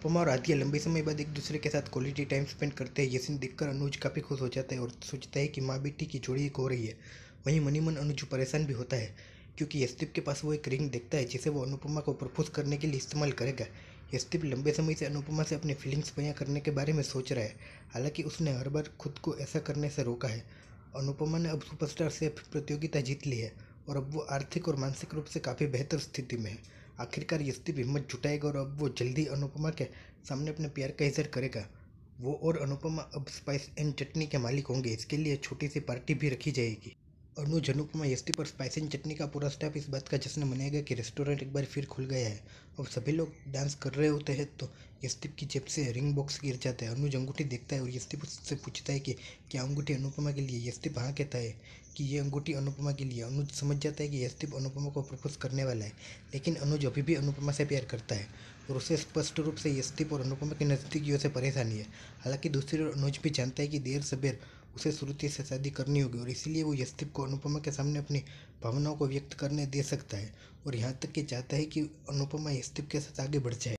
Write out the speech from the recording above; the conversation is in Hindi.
अनुपमा और आदिया लंबे समय बाद एक दूसरे के साथ क्वालिटी टाइम स्पेंड करते हैं ये सीन देखकर अनुज काफ़ी खुश हो जाता है और सोचता है कि माँ बेटी की जोड़ी एक हो रही है वहीं मनीमन अनुज परेशान भी होता है क्योंकि यस्तिप के पास वो एक रिंग देखता है जिसे वो अनुपमा को प्रपोज करने के लिए इस्तेमाल करेगा यस्तिप लंबे समय से अनुपमा से अपनी फीलिंग्स बयां करने के बारे में सोच रहा है हालांकि उसने हर बार खुद को ऐसा करने से रोका है अनुपमा ने अब सुपरस्टार से प्रतियोगिता जीत ली है और अब वो आर्थिक और मानसिक रूप से काफ़ी बेहतर स्थिति में है आखिरकार भी हिम्मत जुटाएगा और अब वो जल्दी अनुपमा के सामने अपने प्यार का इजहार करेगा वो और अनुपमा अब स्पाइस एंड चटनी के मालिक होंगे इसके लिए छोटी सी पार्टी भी रखी जाएगी और मैं जनू कुमार एसटी पर स्पाइसी चटनी का पूरा स्टाफ इस बात का जश्न मनाएगा कि रेस्टोरेंट एक बार फिर खुल गया है और सभी लोग डांस कर रहे होते हैं तो यस्टिप की जेब से रिंग बॉक्स गिर जाता है अनुज अंगूठी देखता है और यस्टिप उससे पूछता है कि क्या अंगूठी अनुपमा के लिए यस्टिप हाँ कहता है कि ये अंगूठी अनुपमा के लिए अनुज समझ जाता है कि यस्टिप अनुपमा को प्रपोज करने वाला है लेकिन अनुज अभी भी अनुपमा से प्यार करता है और उसे स्पष्ट रूप से यस्टिप और अनुपमा के नज़दीकियों से परेशानी है हालांकि दूसरी ओर अनुज भी जानता है कि देर सबेर उसे श्रुति से शादी करनी होगी और इसीलिए वो यस्तिप को अनुपमा के सामने अपनी भावनाओं को व्यक्त करने दे सकता है और यहाँ तक कि चाहता है कि अनुपमा यस्तिप के साथ आगे बढ़ जाए